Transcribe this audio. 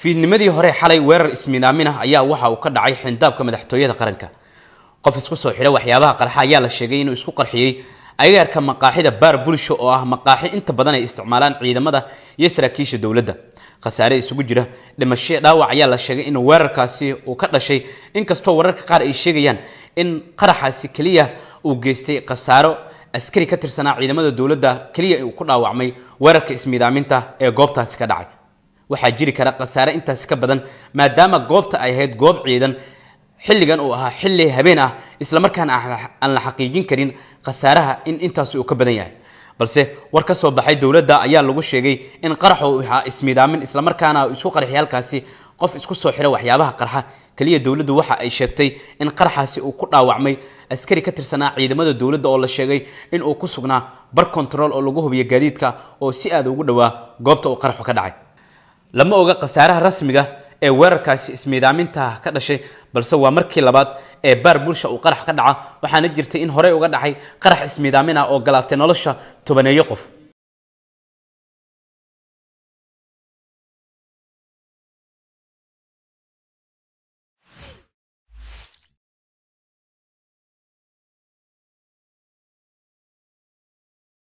fiidnimadii hore xalay weerar isminaaminah ayaa waxa uu ka dhacay xindaabka madaxtooyada qaranka qof isku soo xidha waxyaabaha qarxa ayaa la sheegay inuu isku qarxiyey agaarka maqaaxida baar bulsho oo ah maqaaxi inta badan ay isticmaalaan ciidamada iyo saraakiisha dowladda khasaare isugu jira dhimasho dhaawac ayaa la sheegay in weerarkaasi uu ka dhashay inkastoo wararka qaar ay sheegayaan in qaraxaasi keliya uu geystay khasaaro askari ka tirsanaa ciidamada dowladda keliya uu ku dhaawacmay weerarka ismiidaaminta ee goobtaasi ka dhacay waxaa jiri kara khasaare intaasi ka badan maadaama goobta ay ahayd goob ciidan xilligan uu ahaa xilli habeen ah islamarkaana aan la xaqiijin karin khasaaraha in intaasi uu ka badan yahay balse war ka soo baxay dowladda ayaa lagu sheegay in qaraxu ahaa ismidaamin islamarkaana uu isku qarxiyay qof isku soo xira waxyaabaha qarxa kaliya dowladdu waxa ay sheegtay in qaraxaasi uu ku dhaawacmay askari ka tirsanaa ciidamada dowladda oo la sheegay in uu ku sugnaa bar control oo lagu hubiya gaadiidka oo si aada ugu dhowaa goobta uu qaraxu ka dhacay lama oga khasaaraha rasmiga ee weerarkaasi ismiidaaminta ka dhashay balse waa markii labaad ee baar bulsha uu qarax ka dhaca waxaana jirtay in horey uga dhacay qarax ismiidaamin ah oo galaaftay nolosha tobaneeyo qof